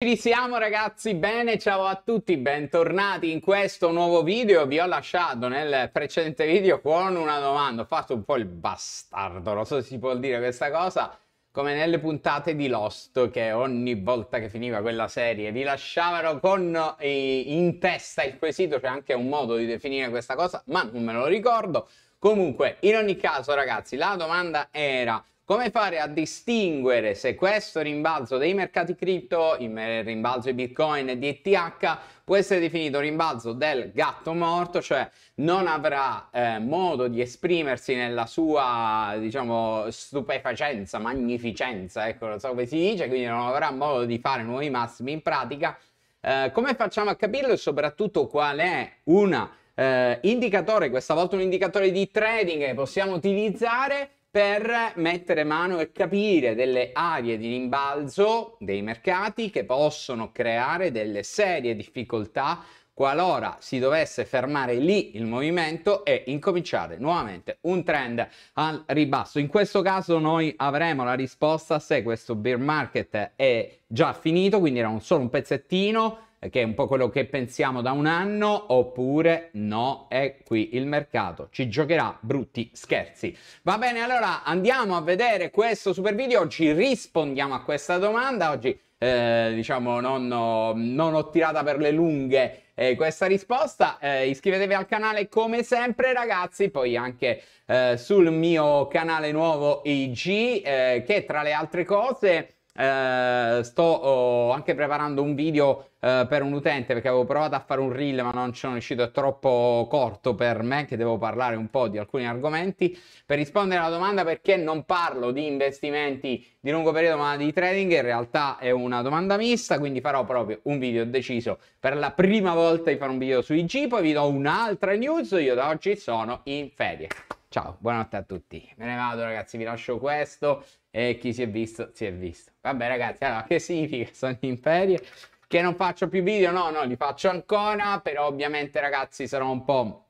Ci siamo ragazzi, bene, ciao a tutti, bentornati in questo nuovo video. Vi ho lasciato nel precedente video con una domanda, ho fatto un po' il bastardo, non so se si può dire questa cosa, come nelle puntate di Lost che ogni volta che finiva quella serie vi lasciavano con eh, in testa il quesito, c'è anche un modo di definire questa cosa, ma non me lo ricordo. Comunque, in ogni caso ragazzi, la domanda era come fare a distinguere se questo rimbalzo dei mercati cripto, il rimbalzo di Bitcoin e di ETH, può essere definito rimbalzo del gatto morto, cioè non avrà eh, modo di esprimersi nella sua, diciamo, stupefacenza, magnificenza, ecco, non so come si dice, quindi non avrà modo di fare nuovi massimi in pratica. Eh, come facciamo a capirlo e soprattutto qual è un eh, indicatore, questa volta un indicatore di trading che possiamo utilizzare per mettere mano e capire delle aree di rimbalzo dei mercati che possono creare delle serie difficoltà qualora si dovesse fermare lì il movimento e incominciare nuovamente un trend al ribasso. In questo caso noi avremo la risposta se questo bear market è già finito, quindi era solo un pezzettino eh, che è un po' quello che pensiamo da un anno, oppure no, è qui il mercato, ci giocherà brutti scherzi. Va bene, allora andiamo a vedere questo super video, oggi rispondiamo a questa domanda, oggi eh, diciamo non ho, non ho tirata per le lunghe eh, questa risposta. Eh, iscrivetevi al canale come sempre, ragazzi. Poi anche eh, sul mio canale nuovo IG, eh, che tra le altre cose. Eh, sto oh, anche preparando un video eh, per un utente perché avevo provato a fare un reel ma non ci sono riuscito, è troppo corto per me che devo parlare un po' di alcuni argomenti. Per rispondere alla domanda perché non parlo di investimenti di lungo periodo ma di trading, in realtà è una domanda mista, quindi farò proprio un video deciso per la prima volta di fare un video sui G, poi vi do un'altra news, io da oggi sono in ferie. Ciao, buonanotte a tutti. Me ne vado ragazzi, vi lascio questo. E chi si è visto, si è visto. Vabbè ragazzi, allora che significa Sogni Imperi? Che non faccio più video? No, no, li faccio ancora, però ovviamente ragazzi sarò un po'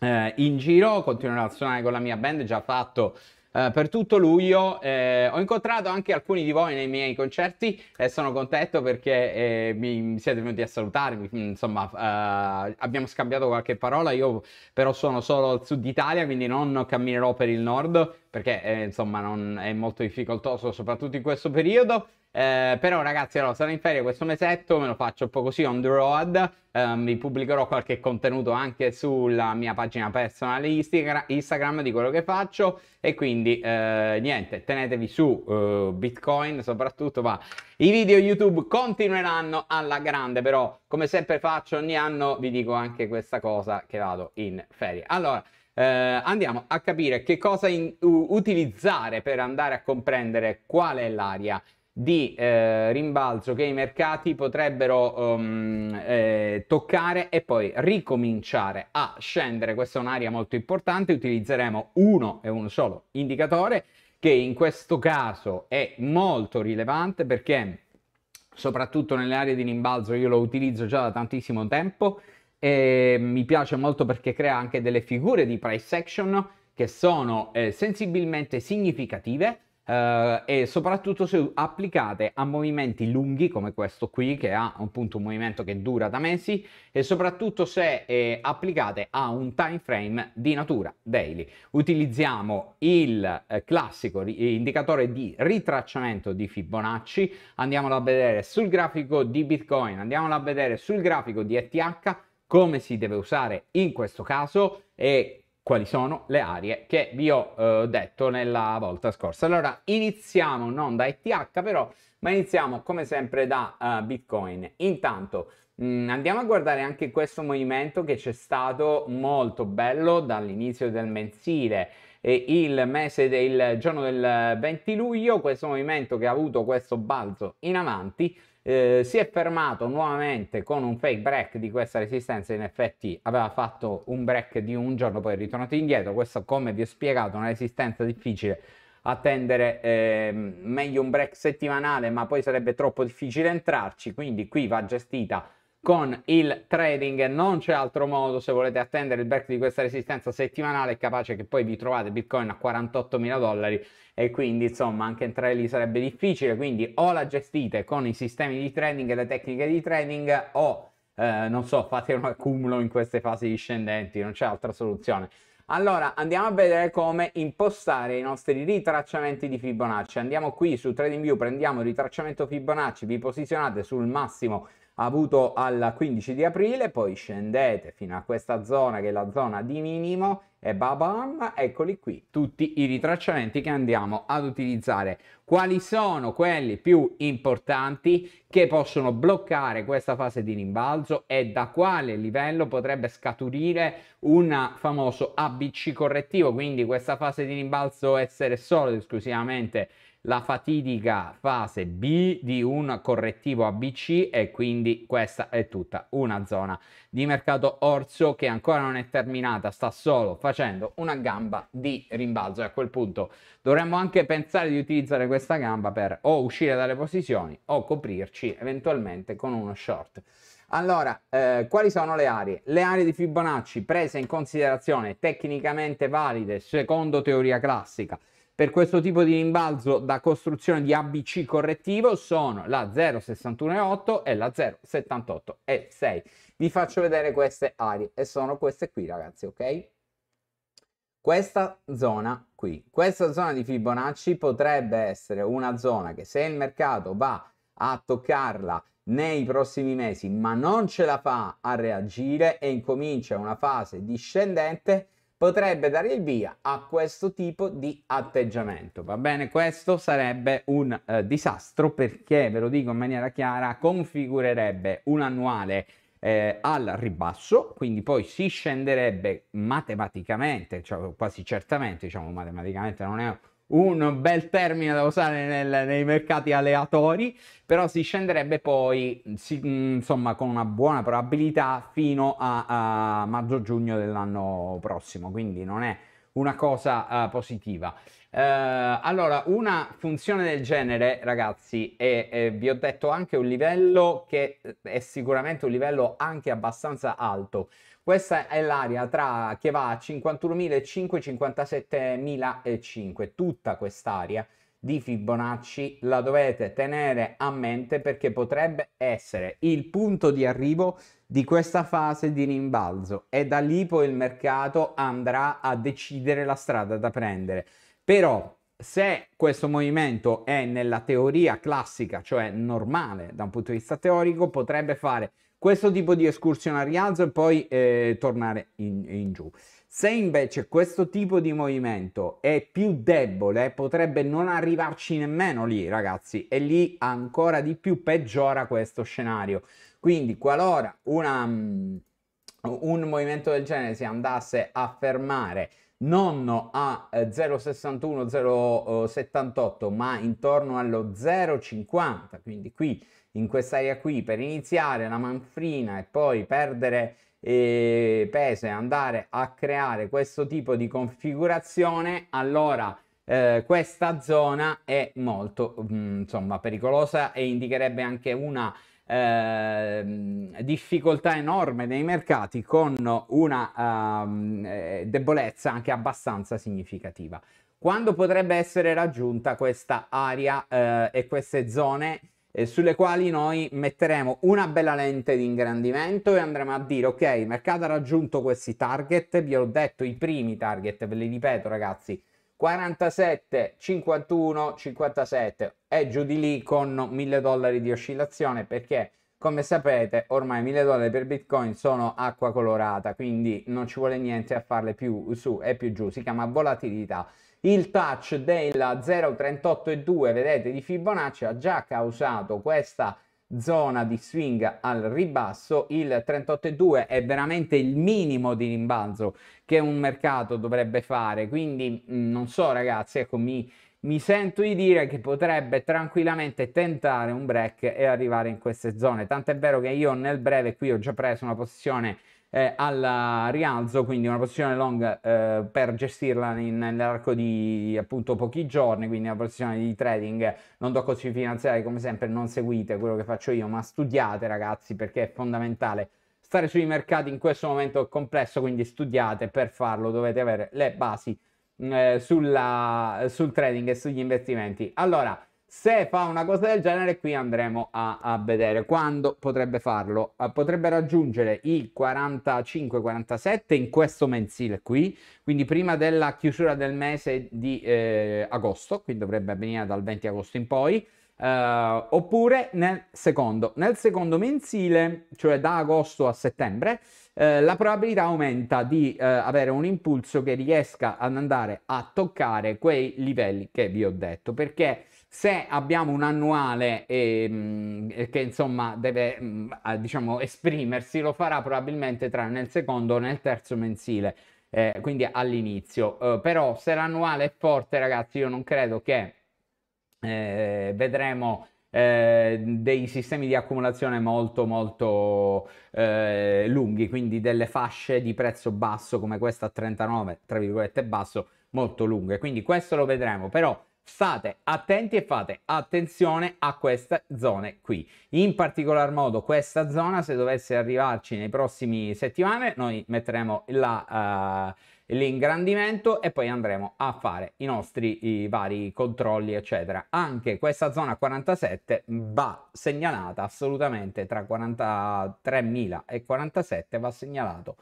eh, in giro, continuerò a suonare con la mia band, già fatto eh, per tutto luglio. Eh, ho incontrato anche alcuni di voi nei miei concerti e sono contento perché eh, mi siete venuti a salutarmi, insomma eh, abbiamo scambiato qualche parola, io però sono solo al sud Italia, quindi non camminerò per il nord perché insomma non, è molto difficoltoso soprattutto in questo periodo. Eh, però ragazzi, allora, sarò in ferie questo mesetto, me lo faccio un po' così on the road, eh, vi pubblicherò qualche contenuto anche sulla mia pagina personale Instagram di quello che faccio e quindi eh, niente, tenetevi su eh, Bitcoin soprattutto, va. I video YouTube continueranno alla grande, però come sempre faccio ogni anno vi dico anche questa cosa che vado in ferie. Allora, eh, andiamo a capire che cosa in, uh, utilizzare per andare a comprendere qual è l'aria di eh, rimbalzo che i mercati potrebbero um, eh, toccare e poi ricominciare a scendere. Questa è un'area molto importante, utilizzeremo uno e un solo indicatore che in questo caso è molto rilevante perché soprattutto nelle aree di rimbalzo io lo utilizzo già da tantissimo tempo e mi piace molto perché crea anche delle figure di price action che sono eh, sensibilmente significative Uh, e soprattutto se applicate a movimenti lunghi come questo qui che ha appunto un movimento che dura da mesi e soprattutto se eh, applicate a un time frame di natura daily utilizziamo il eh, classico indicatore di ritracciamento di Fibonacci andiamolo a vedere sul grafico di Bitcoin andiamolo a vedere sul grafico di ETH come si deve usare in questo caso e quali sono le aree che vi ho eh, detto nella volta scorsa. Allora iniziamo non da ETH però, ma iniziamo come sempre da uh, Bitcoin. Intanto mh, mm, andiamo a guardare anche questo movimento che c'è stato molto bello dall'inizio del mensile. E il mese del giorno del 20 eh, luglio, questo movimento che ha avuto questo balzo in avanti, eh, si è fermato nuovamente con un fake break di questa resistenza in effetti aveva fatto un break di un giorno poi è ritornato indietro questo come vi ho spiegato è una resistenza difficile attendere eh, meglio un break settimanale ma poi sarebbe troppo difficile entrarci quindi qui va gestita con il trading non c'è altro modo se volete attendere il break di questa resistenza settimanale capace che poi vi trovate bitcoin a 48 mila dollari e quindi insomma anche entrare lì sarebbe difficile quindi o la gestite con i sistemi di trading e le tecniche di trading o eh, non so fate un accumulo in queste fasi discendenti non c'è altra soluzione allora andiamo a vedere come impostare i nostri ritracciamenti di Fibonacci. Andiamo qui su TradingView, prendiamo il ritracciamento Fibonacci, vi posizionate sul massimo avuto al 15 di aprile, poi scendete fino a questa zona che è la zona di minimo e babam, eccoli qui tutti i ritracciamenti che andiamo ad utilizzare. Quali sono quelli più importanti che possono bloccare questa fase di rimbalzo e da quale livello potrebbe scaturire un famoso ABC correttivo, quindi questa fase di rimbalzo essere solo ed esclusivamente la fatidica fase B di un correttivo ABC e quindi questa è tutta una zona di mercato orso che ancora non è terminata, sta solo facendo una gamba di rimbalzo e a quel punto dovremmo anche pensare di utilizzare questa gamba per o uscire dalle posizioni o coprirci eventualmente con uno short. Allora, eh, quali sono le aree? Le aree di Fibonacci prese in considerazione tecnicamente valide secondo teoria classica per questo tipo di rimbalzo da costruzione di ABC correttivo sono la 0,618 e la 078 e 6. Vi faccio vedere queste aree e sono queste qui ragazzi, ok? Questa zona qui, questa zona di Fibonacci potrebbe essere una zona che se il mercato va a toccarla nei prossimi mesi ma non ce la fa a reagire e incomincia una fase discendente, potrebbe dare il via a questo tipo di atteggiamento. Va bene, questo sarebbe un eh, disastro perché, ve lo dico in maniera chiara, configurerebbe un annuale eh, al ribasso, quindi poi si scenderebbe matematicamente, cioè quasi certamente, diciamo matematicamente non è un bel termine da usare nel, nei mercati aleatori, però si scenderebbe poi, si, mm, insomma, con una buona probabilità fino a, a maggio-giugno dell'anno prossimo, quindi non è una cosa uh, positiva. Eh, allora, una funzione del genere, ragazzi, e, vi ho detto anche un livello che è sicuramente un livello anche abbastanza alto. Questa è l'area tra, che va a 51.500 57.005, tutta quest'area di Fibonacci la dovete tenere a mente perché potrebbe essere il punto di arrivo di questa fase di rimbalzo e da lì poi il mercato andrà a decidere la strada da prendere. Però se questo movimento è nella teoria classica, cioè normale da un punto di vista teorico, potrebbe fare questo tipo di escursione a rialzo e poi eh, tornare in, in giù. Se invece questo tipo di movimento è più debole, potrebbe non arrivarci nemmeno lì, ragazzi, e lì ancora di più peggiora questo scenario. Quindi, qualora una, mm, un movimento del genere si andasse a fermare non a 0,61, eh, 0,78, eh, ma intorno allo 0,50, quindi qui in quest'area qui per iniziare la manfrina e poi perdere eh, peso e andare a creare questo tipo di configurazione, allora eh, questa zona è molto mh, mm, insomma pericolosa e indicherebbe anche una Ehm, difficoltà enorme nei mercati con una ehm, eh, debolezza anche abbastanza significativa. Quando potrebbe essere raggiunta questa area eh, e queste zone eh, sulle quali noi metteremo una bella lente di ingrandimento e andremo a dire ok, il mercato ha raggiunto questi target, vi ho detto i primi target, ve li ripeto ragazzi, 47, 51, 57 è giù di lì con 1000 dollari di oscillazione perché come sapete ormai 1000 dollari per bitcoin sono acqua colorata quindi non ci vuole niente a farle più su e più giù si chiama volatilità il touch della 0,382 vedete di Fibonacci ha già causato questa zona di swing al ribasso, il 38,2 è veramente il minimo di rimbalzo che un mercato dovrebbe fare, quindi mm, non so ragazzi, ecco mi, mi sento di dire che potrebbe tranquillamente tentare un break e arrivare in queste zone, tant'è vero che io nel breve qui ho già preso una posizione eh, al rialzo, quindi una posizione long eh, per gestirla nell'arco di appunto pochi giorni, quindi una posizione di trading, non do consigli finanziari come sempre, non seguite quello che faccio io, ma studiate ragazzi perché è fondamentale stare sui mercati in questo momento complesso, quindi studiate, per farlo dovete avere le basi mm, eh, sulla, sul trading e sugli investimenti. Allora, se fa una cosa del genere, qui andremo a, a vedere quando potrebbe farlo. Eh, potrebbe raggiungere i 45-47 in questo mensile qui, quindi prima della chiusura del mese di eh, agosto, quindi dovrebbe avvenire dal 20 agosto in poi. Uh, oppure nel secondo. Nel secondo mensile, cioè da agosto a settembre, uh, la probabilità aumenta di uh, avere un impulso che riesca ad andare a toccare quei livelli che vi ho detto, perché se abbiamo un annuale eh, che insomma deve mm, diciamo, esprimersi, lo farà probabilmente tra nel secondo o nel terzo mensile, eh, quindi all'inizio. Eh, però se l'annuale è forte, ragazzi, io non credo che eh, vedremo eh, dei sistemi di accumulazione molto molto eh, lunghi, quindi delle fasce di prezzo basso come questa a 39, tra virgolette basso, molto lunghe. Quindi questo lo vedremo, però state attenti e fate attenzione a queste zone qui. In particolar modo questa zona, se dovesse arrivarci nei prossimi settimane, noi metteremo la, uh, l'ingrandimento e poi andremo a fare i nostri i vari controlli, eccetera. Anche questa zona 47 va segnalata assolutamente tra 43.000 e 47 va segnalato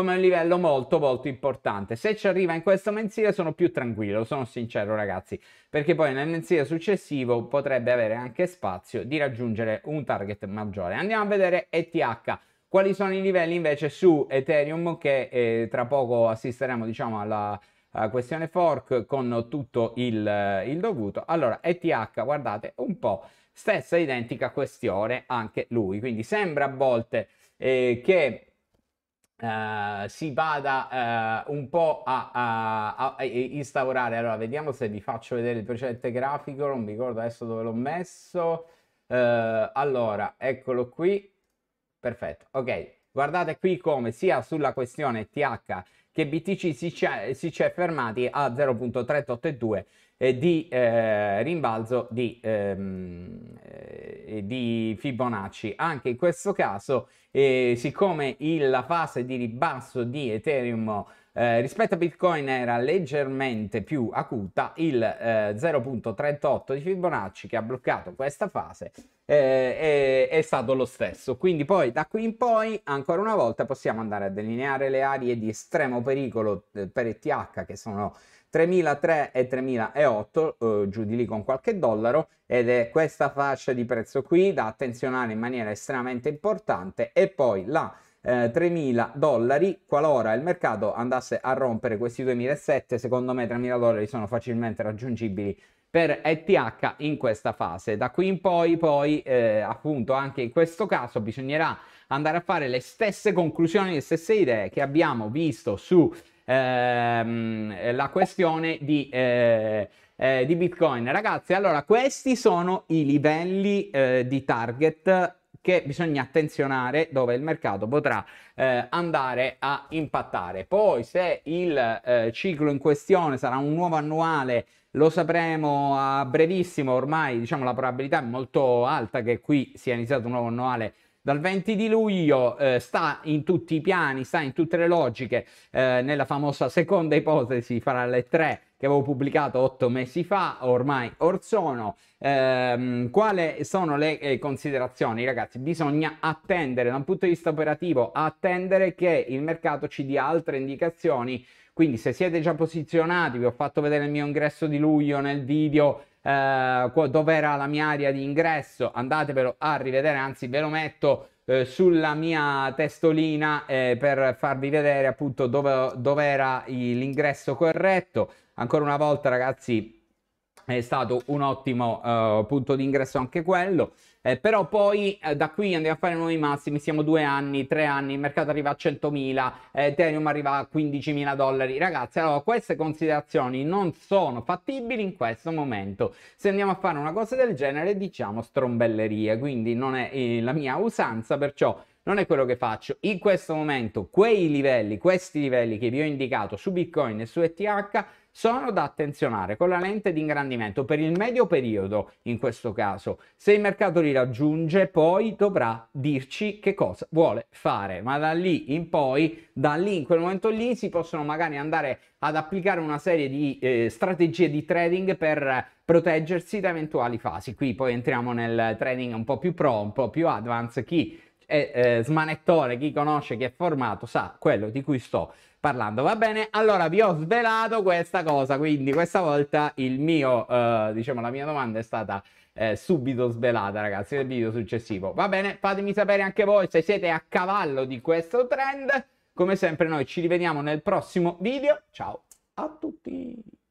come un livello molto molto importante. Se ci arriva in questo mensile sono più tranquillo, sono sincero ragazzi, perché poi nel mensile successivo potrebbe avere anche spazio di raggiungere un target maggiore. Andiamo a vedere ETH. Quali sono i livelli invece su Ethereum che eh, tra poco assisteremo diciamo alla uh, questione fork con tutto il, eh, il dovuto. Allora ETH guardate un po' stessa identica questione anche lui, quindi sembra a volte eh, che eh, si vada uh, eh, un po' a, a, a, a, instaurare. Allora, vediamo se vi faccio vedere il precedente grafico, non mi ricordo adesso dove l'ho messo. Uh, allora, eccolo qui. Perfetto, ok. Guardate qui come sia sulla questione TH che BTC si ci è fermati a 0.382 eh, di eh, rimbalzo di, ehm, eh, di, Fibonacci. Anche in questo caso, eh, siccome il, la fase di ribasso di Ethereum eh, rispetto a Bitcoin era leggermente più acuta il eh, 0.38 di Fibonacci che ha bloccato questa fase eh, è, è, stato lo stesso quindi poi da qui in poi ancora una volta possiamo andare a delineare le aree di estremo pericolo eh, per ETH che sono 3003 e 3008 eh, giù di lì con qualche dollaro ed è questa fascia di prezzo qui da attenzionare in maniera estremamente importante e poi la eh, 3.000 dollari qualora il mercato andasse a rompere questi 2.007 secondo me 3.000 dollari sono facilmente raggiungibili per ETH in questa fase da qui in poi poi eh, appunto anche in questo caso bisognerà andare a fare le stesse conclusioni le stesse idee che abbiamo visto su ehm, la questione di eh, eh, di Bitcoin. Ragazzi, allora questi sono i livelli eh, di target che bisogna attenzionare dove il mercato potrà eh, andare a impattare. Poi se il eh, ciclo in questione sarà un nuovo annuale lo sapremo a brevissimo, ormai diciamo la probabilità è molto alta che qui sia iniziato un nuovo annuale dal 20 di luglio eh, sta in tutti i piani, sta in tutte le logiche, eh, nella famosa seconda ipotesi farà le tre che avevo pubblicato otto mesi fa, ormai or sono. Ehm, quali sono le eh, considerazioni, ragazzi? Bisogna attendere da un punto di vista operativo, attendere che il mercato ci dia altre indicazioni. Quindi, se siete già posizionati, vi ho fatto vedere il mio ingresso di luglio nel video. Eh, dove era la mia area di ingresso andatevelo a rivedere anzi ve lo metto eh, sulla mia testolina eh, per farvi vedere appunto dove, dove era l'ingresso corretto Ancora una volta, ragazzi, è stato un ottimo uh, punto d'ingresso anche quello. Eh, però poi eh, da qui andiamo a fare nuovi massimi, siamo due anni, tre anni, il mercato arriva a 100.000, eh, Ethereum arriva a 15.000 dollari. Ragazzi, allora queste considerazioni non sono fattibili in questo momento. Se andiamo a fare una cosa del genere diciamo strombellerie, quindi non è eh, la mia usanza, perciò non è quello che faccio. In questo momento quei livelli, questi livelli che vi ho indicato su Bitcoin e su ETH sono da attenzionare con la lente di ingrandimento per il medio periodo in questo caso. Se il mercato li raggiunge poi dovrà dirci che cosa vuole fare, ma da lì in poi, da lì in quel momento lì si possono magari andare ad applicare una serie di eh, strategie di trading per proteggersi da eventuali fasi. Qui poi entriamo nel trading un po' più pro, un po' più advanced, chi e eh, smanettone, chi conosce, chi è formato, sa quello di cui sto parlando, va bene? Allora vi ho svelato questa cosa, quindi questa volta il mio, eh, diciamo, la mia domanda è stata eh, subito svelata, ragazzi, nel video successivo, va bene? Fatemi sapere anche voi se siete a cavallo di questo trend. Come sempre noi ci rivediamo nel prossimo video. Ciao a tutti!